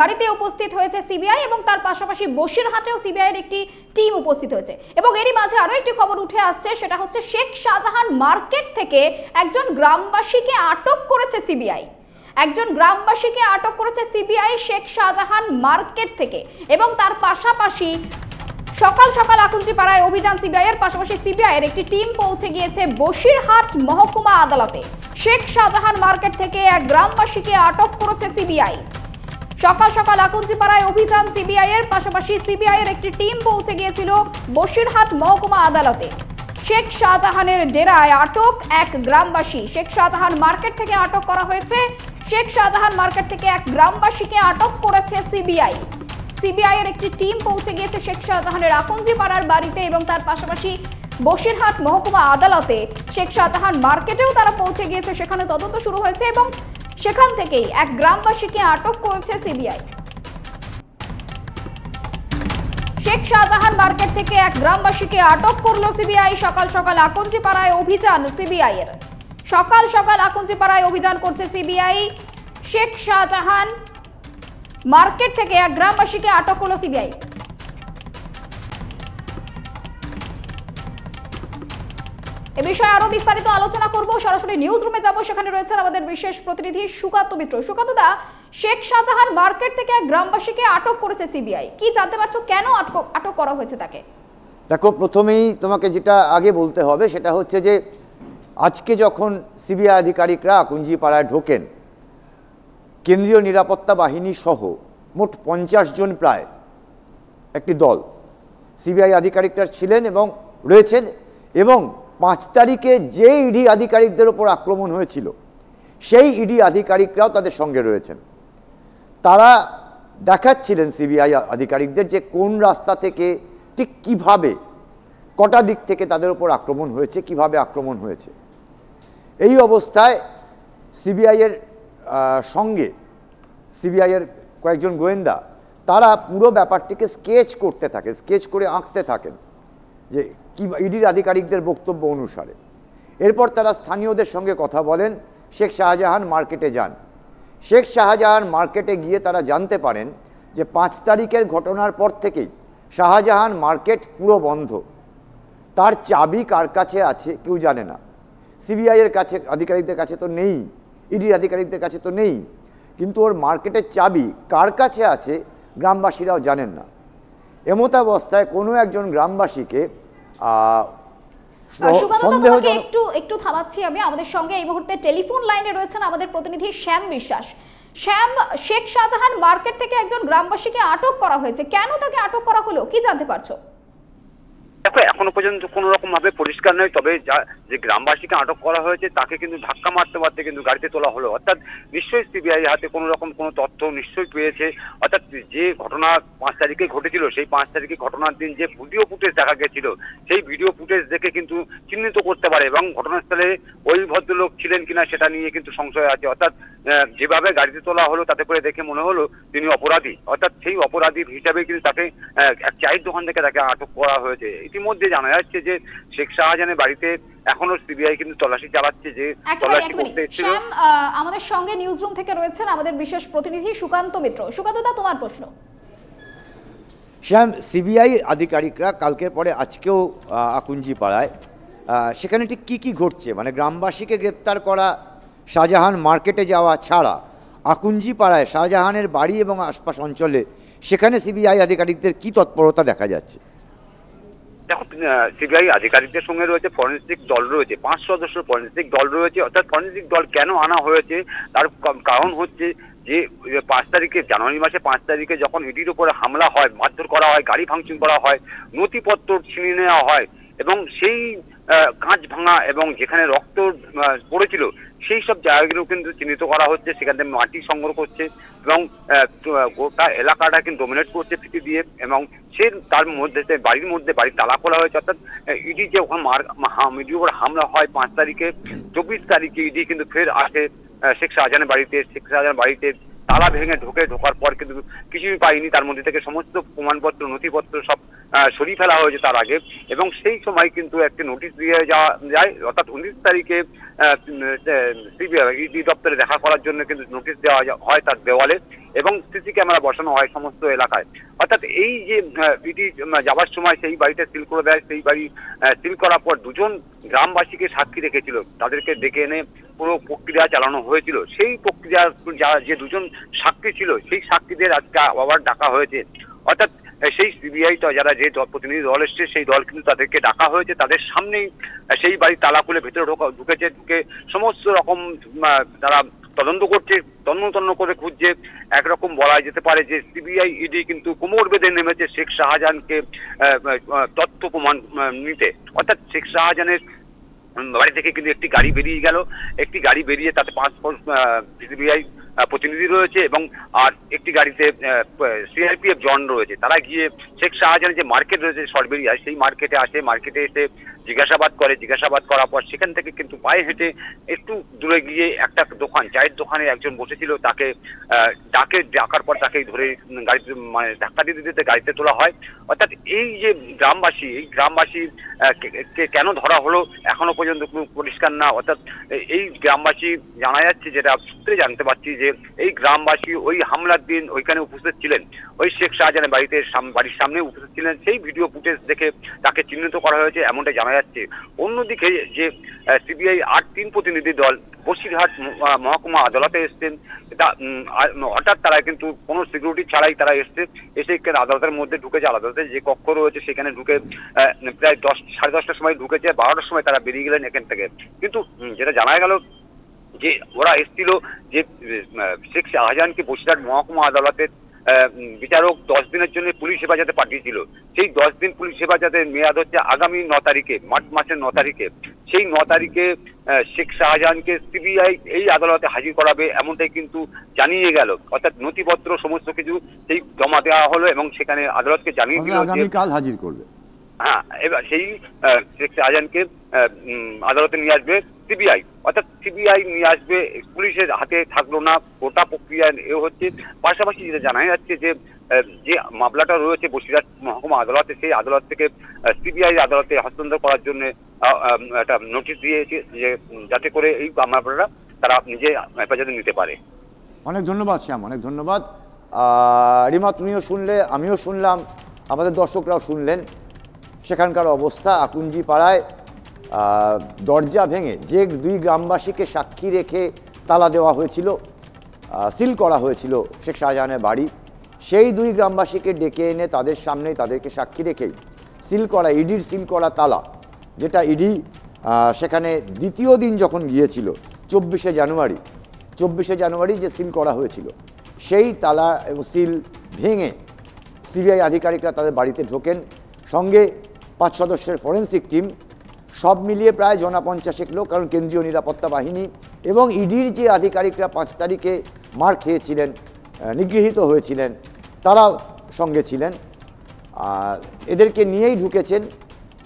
বাড়িতে উপস্থিত হয়েছে সিবিআই এবং তার পাশাপাশি বসিরহাটেও এর একটি টিম উপস্থিত হয়েছে এবং এরই মাঝে আরও একটি খবর উঠে আসছে সেটা হচ্ছে শেখ শাহজাহান মার্কেট থেকে একজন গ্রামবাসীকে আটক করেছে সিবিআই একজন গ্রামবাসীকে আটক করেছে সিবিআই শেখ শাহজাহান মার্কেট থেকে এবং তার পাশাপাশি সকাল সকাল আকুঞ্চি পাড়ায় অভিযান সিবিআই এর পাশাপাশি সিবিআই এর একটি টিম পৌঁছে গিয়েছে বসিরহাট মহকুমা আদালতে শেখ শাহজাহান মার্কেট থেকে এক গ্রামবাসীকে আটক করেছে সিবিআই সকাল সকাল আকুঞ্জিপাড়ায় অভিযান সিবিআই এর পাশাপাশি সিবিআই এর একটি টিম পৌঁছে গিয়েছিল বসিরহাট মহকুমা আদালতে শেখ শাহজাহানের ডেরায় আটক এক গ্রামবাসী শেখ শাহজাহান মার্কেট থেকে আটক করা হয়েছে শেখ শাহজাহান মার্কেট থেকে এক গ্রামবাসীকে আটক করেছে সিবিআই সিবিআই এর একটি টিম পৌঁছে গিয়েছে শেখ শাহজাহানের আকঞ্জিপাড়ার বাড়িতে এবং তার পাশাপাশি বসিরহাট মহকুমা আদালতে শেখ শাহজাহান মার্কেটেও তারা পৌঁছে গিয়েছে সেখানে তদন্ত শুরু হয়েছে এবং সেখান থেকেই এক গ্রামবাসীকে আটক করেছে সিবিআই শেখ শাহজাহান মার্কেট থেকে এক গ্রামবাসীকে আটক করলো সিবিআই সকাল সকাল আকঞ্জিপাড়ায় অভিযান সিবিআই এর সকাল সকাল পাড়ায় অভিযান করছে সিবিআই শেখ শাহজাহান মার্কেট থেকে এক গ্রামবাসীকে আটক করলো সিবিআই এ বিষয়ে আরো বিস্তারিত আলোচনা করব সরাসরি নিউজ রুমে যাব সেখানে রয়েছেন আমাদের বিশেষ প্রতিনিধি সুকান্ত মিত্র সুকান্তদা শেখ শাহজাহান মার্কেট থেকে এক গ্রামবাসীকে আটক করেছে সিবিআই কি জানতে পারছো কেন আটক আটক করা হয়েছে তাকে দেখো প্রথমেই তোমাকে যেটা আগে বলতে হবে সেটা হচ্ছে যে আজকে যখন সিবিআই আধিকারিকরা কুঞ্জিপাড়ায় ঢোকেন কেন্দ্রীয় নিরাপত্তা বাহিনী সহ মোট পঞ্চাশ জন প্রায় একটি দল সিবিআই আধিকারিকরা ছিলেন এবং রয়েছেন এবং পাঁচ তারিখে যে ইডি আধিকারিকদের ওপর আক্রমণ হয়েছিল সেই ইডি আধিকারিকরাও তাদের সঙ্গে রয়েছেন তারা দেখাচ্ছিলেন সিবিআই আধিকারিকদের যে কোন রাস্তা থেকে ঠিক কীভাবে কটা দিক থেকে তাদের ওপর আক্রমণ হয়েছে কিভাবে আক্রমণ হয়েছে এই অবস্থায় সিবিআইয়ের সঙ্গে সিবিআইয়ের কয়েকজন গোয়েন্দা তারা পুরো ব্যাপারটিকে স্কেচ করতে থাকে স্কেচ করে আঁকতে থাকেন যে কি ইডির আধিকারিকদের বক্তব্য অনুসারে এরপর তারা স্থানীয়দের সঙ্গে কথা বলেন শেখ শাহজাহান মার্কেটে যান শেখ শাহজাহান মার্কেটে গিয়ে তারা জানতে পারেন যে পাঁচ তারিখের ঘটনার পর থেকেই শাহজাহান মার্কেট পুরো বন্ধ তার চাবি কার কাছে আছে কেউ জানে না সিবিআইয়ের কাছে আধিকারিকদের কাছে তো নেই ইডির আধিকারিকদের কাছে তো নেই কিন্তু ওর মার্কেটের চাবি কার কাছে আছে গ্রামবাসীরাও জানেন না এমতাবস্থায় কোনো একজন গ্রামবাসীকে একটু একটু থামাচ্ছি আমি আমাদের সঙ্গে এই মুহূর্তে টেলিফোন লাইনে রয়েছেন আমাদের প্রতিনিধি শ্যাম বিশ্বাস শ্যাম শেখ শাহজাহান মার্কেট থেকে একজন গ্রামবাসীকে আটক করা হয়েছে কেন তাকে আটক করা হলো কি জানতে পারছো দেখো এখনো পর্যন্ত কোনো রকম ভাবে পরিষ্কার নয় তবে যা যে গ্রামবাসীকে আটক করা হয়েছে তাকে কিন্তু ধাক্কা মারতে মারতে কিন্তু গাড়িতে তোলা হলো অর্থাৎ নিশ্চয়ই সিবিআই হাতে কোনো রকম কোনো তথ্য নিশ্চয়ই পেয়েছে অর্থাৎ যে ঘটনা পাঁচ তারিখে ঘটেছিল সেই পাঁচ তারিখে ঘটনার দিন যে ভিডিও ফুটেজ দেখা গেছিল সেই ভিডিও ফুটেজ দেখে কিন্তু চিহ্নিত করতে পারে এবং ঘটনাস্থলে ওই ভদ্রলোক ছিলেন কিনা সেটা নিয়ে কিন্তু সংশয় আছে অর্থাৎ যেভাবে গাড়িতে তোলা হলো তাতে করে দেখে মনে হলো তিনি অপরাধী অর্থাৎ সেই অপরাধী হিসাবে কিন্তু তাকে চায়ের দোকান থেকে তাকে আটক করা হয়েছে ইতিমধ্যে জানা যাচ্ছে যে শেখ শাহজাহানের বাড়িতে এখনো সিবিআই কিন্তু তল্লাশি চালাচ্ছে যে তল্লাশি করতে শ্যাম আমাদের সঙ্গে নিউজ রুম থেকে রয়েছেন আমাদের বিশেষ প্রতিনিধি সুকান্ত মিত্র সুকান্ত তোমার প্রশ্ন শ্যাম সিবিআই আধিকারিকরা কালকের পরে আজকেও আকুঞ্জি পাড়ায় সেখানে ঠিক কী কী ঘটছে মানে গ্রামবাসীকে গ্রেপ্তার করা শাহজাহান মার্কেটে যাওয়া ছাড়া আকুঞ্জি পাড়ায় শাহজাহানের বাড়ি এবং আশপাশ অঞ্চলে সেখানে সিবিআই আধিকারিকদের কী তৎপরতা দেখা যাচ্ছে দেখো সিবিআই আধিকারিকদের সঙ্গে রয়েছে ফরেন্সিক দল রয়েছে পাঁচ সদস্য ফরেন্সিক দল রয়েছে অর্থাৎ ফরেন্সিক দল কেন আনা হয়েছে তার কারণ হচ্ছে যে পাঁচ তারিখে জানুয়ারি মাসে পাঁচ তারিখে যখন ইডির উপরে হামলা হয় মারধর করা হয় গাড়ি ভাঙচুর করা হয় নথিপত্র ছিনিয়ে নেওয়া হয় এবং সেই কাঁচ ভাঙা এবং যেখানে রক্ত পড়েছিল সেই সব জায়গাগুলো কিন্তু চিহ্নিত করা হচ্ছে সেখান থেকে মাটি সংগ্রহ করছে এবং গোটা এলাকাটা কিন্তু ডোমিনেট করছে ফিটি দিয়ে এবং সে তার মধ্যে বাড়ির মধ্যে বাড়ির তালা খোলা হয়েছে অর্থাৎ ইডি যে ওখানে ইডির উপর হামলা হয় পাঁচ তারিখে চব্বিশ তারিখে ইডি কিন্তু ফের আসে শেখ শাহজাহানের বাড়িতে শেখ শাহজাহানের বাড়িতে তালা ভেঙে ঢোকে ঢোকার পর কিন্তু কিছুই পাইনি তার মধ্যে থেকে সমস্ত প্রমাণপত্র নথিপত্র সব সরিয়ে ফেলা হয়েছে তার আগে এবং সেই সময় কিন্তু একটি নোটিশ দিয়ে যাওয়া যায় অর্থাৎ উনিশ তারিখে সিবিআই ইডি দপ্তরে দেখা করার জন্য কিন্তু নোটিশ দেওয়া হয় তার দেওয়ালে এবং সিসি ক্যামেরা বসানো হয় সমস্ত এলাকায় অর্থাৎ এই যে বিটি যাবার সময় সেই বাড়িটা সিল করে দেয় সেই বাড়ি সিল করার পর দুজন গ্রামবাসীকে সাক্ষী রেখেছিল তাদেরকে ডেকে এনে পুরো প্রক্রিয়া চালানো হয়েছিল সেই প্রক্রিয়া যারা যে দুজন সাক্ষী ছিল সেই সাক্ষীদের আজকে আবার ডাকা হয়েছে অর্থাৎ সেই সিবিআই যারা যে প্রতিনিধি দল এসছে সেই দল কিন্তু তাদেরকে ডাকা হয়েছে তাদের সামনেই সেই বাড়ি তালা খুলে ভেতরে ঢোকা ঢুকেছে ঢুকে সমস্ত রকম তারা তদন্ত করছে তন্ন করে খুঁজছে একরকম বলা যেতে পারে যে সিবিআই ইডি কিন্তু কোমর বেঁধে নেমেছে শেখ শাহজাহানকে তথ্য প্রমাণ নিতে অর্থাৎ শেখ শাহজাহানের বাড়ি থেকে কিন্তু একটি গাড়ি বেরিয়ে গেল একটি গাড়ি বেরিয়ে তাতে পাঁচ সিবিআই প্রতিনিধি রয়েছে এবং আর একটি গাড়িতে সিআরপিএফ জন রয়েছে তারা গিয়ে শেখ শাহজাহানের যে মার্কেট রয়েছে সরবেরিয়া সেই মার্কেটে আসে মার্কেটে এসে জিজ্ঞাসাবাদ করে জিজ্ঞাসাবাদ করার পর সেখান থেকে কিন্তু পায়ে হেঁটে একটু দূরে গিয়ে একটা দোকান চায়ের দোকানে একজন বসেছিল তাকে ডাকে ডাকার পর তাকে ধরে গাড়িতে মানে ধাক্কা দিতে দিতে গাড়িতে তোলা হয় অর্থাৎ এই যে গ্রামবাসী এই গ্রামবাসী কেন ধরা হলো এখনো পর্যন্ত পরিষ্কার না অর্থাৎ এই গ্রামবাসী জানা যাচ্ছে যেটা সূত্রে জানতে পারছি যে এই গ্রামবাসী ওই হামলার দিন ওইখানে উপস্থিত ছিলেন ওই শেখ শাহজাহানের বাড়িতে বাড়ির সামনে উপস্থিত ছিলেন সেই ভিডিও ফুটেজ দেখে তাকে চিহ্নিত করা হয়েছে এমনটা জানা যাচ্ছে অন্যদিকে যে সিবিআই আট তিন প্রতিনিধি দল বসিরহাট মহকুমা আদালতে এসছেন হঠাৎ তারা কিন্তু কোনো সিকিউরিটি ছাড়াই তারা এসছে এসে আদালতের মধ্যে ঢুকেছে আদালতে যে কক্ষ রয়েছে সেখানে ঢুকে প্রায় দশ সাড়ে দশটার সময় ঢুকেছে বারোটার সময় তারা বেরিয়ে গেলেন এখান থেকে কিন্তু যেটা জানা গেল যে ওরা এসছিল যে শেখ শাহজাহানকে বসিরহাট মহকুমা আদালতে বিচারক দশ দিনের জন্য পুলিশ হেফাজতে পাঠিয়েছিল সেই দশ দিন পুলিশ হেফাজতের মেয়াদ হচ্ছে আগামী ন তারিখে মার্চ মাসের ন তারিখে সেই ন তারিখে শেখ শাহজাহানকে সিবিআই এই আদালতে হাজির করাবে এমনটাই কিন্তু জানিয়ে গেল অর্থাৎ নথিপত্র সমস্ত কিছু সেই জমা দেওয়া হলো এবং সেখানে আদালতকে জানিয়ে কাল হাজির করবে হ্যাঁ এবার সেই শেখ শাহজাহানকে আদালতে নিয়ে আসবে সিবিআই অর্থাৎ সিবিআই নিয়ে আসবে পুলিশের হাতে থাকলো না গোটা প্রক্রিয়া এ হচ্ছে পাশাপাশি যেটা জানা যাচ্ছে যে যে মামলাটা রয়েছে বসিরহাট মহকুমা আদালতে সেই আদালত থেকে সিবিআই আদালতে হস্তান্তর করার জন্য একটা নোটিশ দিয়েছে যে যাতে করে এই মামলাটা তারা নিজে হেফাজতে নিতে পারে অনেক ধন্যবাদ শ্যাম অনেক ধন্যবাদ রিমা তুমিও শুনলে আমিও শুনলাম আমাদের দর্শকরাও শুনলেন সেখানকার অবস্থা আকুঞ্জি পাড়ায় দরজা ভেঙে যে দুই গ্রামবাসীকে সাক্ষী রেখে তালা দেওয়া হয়েছিল সিল করা হয়েছিল শেখ শাহজাহানের বাড়ি সেই দুই গ্রামবাসীকে ডেকে এনে তাদের সামনে তাদেরকে সাক্ষী রেখেই সিল করা ইডির সিল করা তালা যেটা ইডি সেখানে দ্বিতীয় দিন যখন গিয়েছিল চব্বিশে জানুয়ারি চব্বিশে জানুয়ারি যে সিল করা হয়েছিল সেই তালা এবং সিল ভেঙে সিবিআই আধিকারিকরা তাদের বাড়িতে ঢোকেন সঙ্গে পাঁচ সদস্যের ফরেন্সিক টিম সব মিলিয়ে প্রায় জনা পঞ্চাশেক লোক কারণ কেন্দ্রীয় নিরাপত্তা বাহিনী এবং ইডির যে আধিকারিকরা পাঁচ তারিখে মার খেয়েছিলেন নিগৃহীত হয়েছিলেন তারা সঙ্গে ছিলেন এদেরকে নিয়েই ঢুকেছেন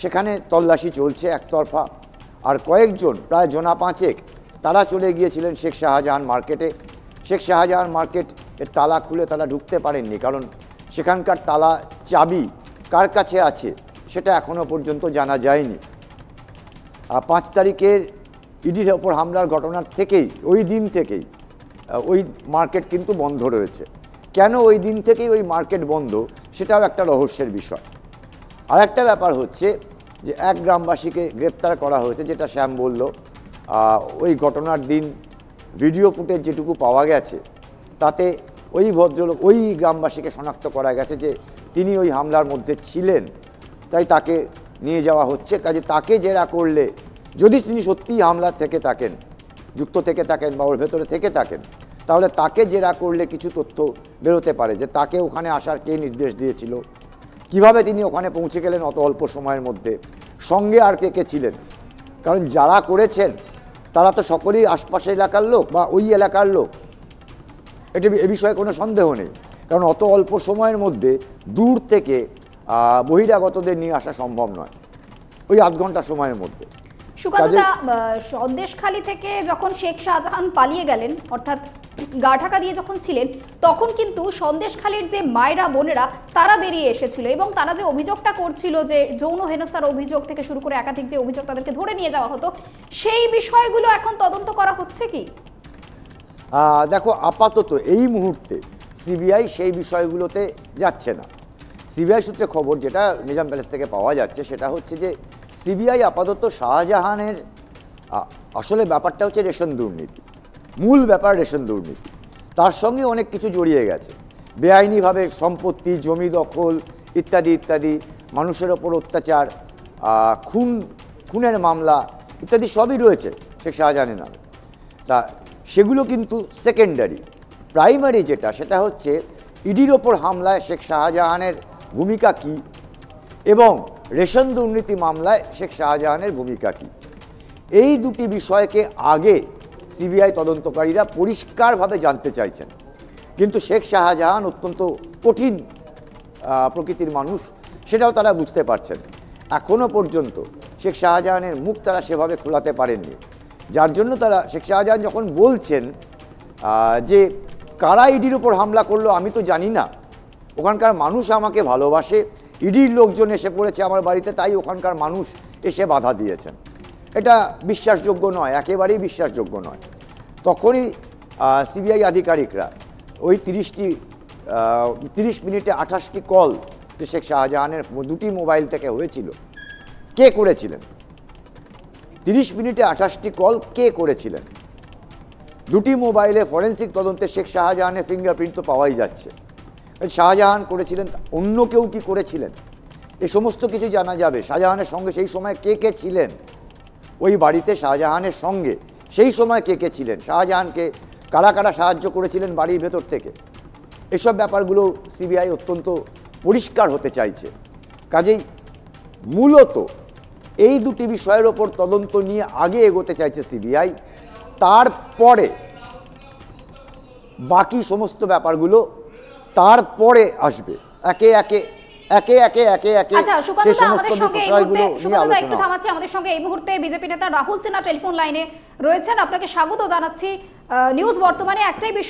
সেখানে তল্লাশি চলছে একতরফা আর কয়েকজন প্রায় জনা পাঁচেক তারা চলে গিয়েছিলেন শেখ শাহজাহান মার্কেটে শেখ শাহজাহান মার্কেট এর তালা খুলে তারা ঢুকতে পারেননি কারণ সেখানকার তালা চাবি কার কাছে আছে সেটা এখনও পর্যন্ত জানা যায়নি পাঁচ তারিখের ইডির ওপর হামলার ঘটনার থেকেই ওই দিন থেকেই ওই মার্কেট কিন্তু বন্ধ রয়েছে কেন ওই দিন থেকেই ওই মার্কেট বন্ধ সেটাও একটা রহস্যের বিষয় আর একটা ব্যাপার হচ্ছে যে এক গ্রামবাসীকে গ্রেপ্তার করা হয়েছে যেটা শ্যাম বলল ওই ঘটনার দিন ভিডিও ফুটেজ যেটুকু পাওয়া গেছে তাতে ওই ভদ্রলোক ওই গ্রামবাসীকে শনাক্ত করা গেছে যে তিনি ওই হামলার মধ্যে ছিলেন তাই তাকে নিয়ে যাওয়া হচ্ছে কাজে তাকে জেরা করলে যদি তিনি সত্যিই হামলা থেকে থাকেন যুক্ত থেকে থাকেন বা ওর ভেতরে থেকে থাকেন তাহলে তাকে জেরা করলে কিছু তথ্য বেরোতে পারে যে তাকে ওখানে আসার কে নির্দেশ দিয়েছিল কিভাবে তিনি ওখানে পৌঁছে গেলেন অত অল্প সময়ের মধ্যে সঙ্গে আর কে কে ছিলেন কারণ যারা করেছেন তারা তো সকলেই আশপাশের এলাকার লোক বা ওই এলাকার লোক এটি এ বিষয়ে কোনো সন্দেহ নেই কারণ অত অল্প সময়ের মধ্যে দূর থেকে বহিরাগতদের নিয়ে আসা সম্ভব নয় ওই আধ ঘন্টা সময়ের মধ্যে সন্দেশখালী থেকে যখন শেখ শাহজাহান পালিয়ে গেলেন অর্থাৎ গা ঢাকা দিয়ে যখন ছিলেন তখন কিন্তু সন্দেশখালীর যে মায়েরা বোনেরা তারা বেরিয়ে এসেছিল এবং তারা যে অভিযোগটা করছিল যে যৌন হেনস্থার অভিযোগ থেকে শুরু করে একাধিক যে অভিযোগ তাদেরকে ধরে নিয়ে যাওয়া হতো সেই বিষয়গুলো এখন তদন্ত করা হচ্ছে কি দেখো আপাতত এই মুহূর্তে সিবিআই সেই বিষয়গুলোতে যাচ্ছে না সিবিআই সূত্রে খবর যেটা নিজাম প্যালেস থেকে পাওয়া যাচ্ছে সেটা হচ্ছে যে সিবিআই আপাতত শাহজাহানের আসলে ব্যাপারটা হচ্ছে রেশন দুর্নীতি মূল ব্যাপার রেশন দুর্নীতি তার সঙ্গে অনেক কিছু জড়িয়ে গেছে বেআইনিভাবে সম্পত্তি জমি দখল ইত্যাদি ইত্যাদি মানুষের ওপর অত্যাচার খুন খুনের মামলা ইত্যাদি সবই রয়েছে শেখ শাহজাহানের নামে তা সেগুলো কিন্তু সেকেন্ডারি প্রাইমারি যেটা সেটা হচ্ছে ইডির ওপর হামলায় শেখ শাহজাহানের ভূমিকা কি এবং রেশন দুর্নীতি মামলায় শেখ শাহজাহানের ভূমিকা কি এই দুটি বিষয়কে আগে সিবিআই তদন্তকারীরা পরিষ্কারভাবে জানতে চাইছেন কিন্তু শেখ শাহজাহান অত্যন্ত কঠিন প্রকৃতির মানুষ সেটাও তারা বুঝতে পারছেন এখনও পর্যন্ত শেখ শাহজাহানের মুখ তারা সেভাবে খোলাতে পারেননি যার জন্য তারা শেখ শাহজাহান যখন বলছেন যে কারা ইডির উপর হামলা করলো আমি তো জানি না ওখানকার মানুষ আমাকে ভালোবাসে ইডির লোকজন এসে পড়েছে আমার বাড়িতে তাই ওখানকার মানুষ এসে বাধা দিয়েছেন এটা বিশ্বাসযোগ্য নয় একেবারেই বিশ্বাসযোগ্য নয় তখনই সিবিআই আধিকারিকরা ওই তিরিশটি তিরিশ মিনিটে আঠাশটি কল যে শেখ শাহজাহানের দুটি মোবাইল থেকে হয়েছিল কে করেছিলেন তিরিশ মিনিটে আঠাশটি কল কে করেছিলেন দুটি মোবাইলে ফরেন্সিক তদন্তে শেখ শাহজাহানের ফিঙ্গারপ্রিন্ট তো পাওয়াই যাচ্ছে শাহজাহান করেছিলেন অন্য কেউ কি করেছিলেন এ সমস্ত কিছু জানা যাবে শাহজাহানের সঙ্গে সেই সময় কে কে ছিলেন ওই বাড়িতে শাহজাহানের সঙ্গে সেই সময় কে কে ছিলেন শাহজাহানকে কারা কারা সাহায্য করেছিলেন বাড়ির ভেতর থেকে এসব ব্যাপারগুলো সিবিআই অত্যন্ত পরিষ্কার হতে চাইছে কাজেই মূলত এই দুটি বিষয়ের ওপর তদন্ত নিয়ে আগে এগোতে চাইছে সিবিআই তারপরে বাকি সমস্ত ব্যাপারগুলো তারপরে আসবে একে একে একে একে একে আচ্ছা, আমাদের সঙ্গে এই একটু আমাদের সঙ্গে এই মুহূর্তে বিজেপি নেতা রাহুল সিনহা টেলিফোন লাইনে রয়েছেন আপনাকে স্বাগত জানাচ্ছি নিউজ বর্তমানে একটাই বিষয়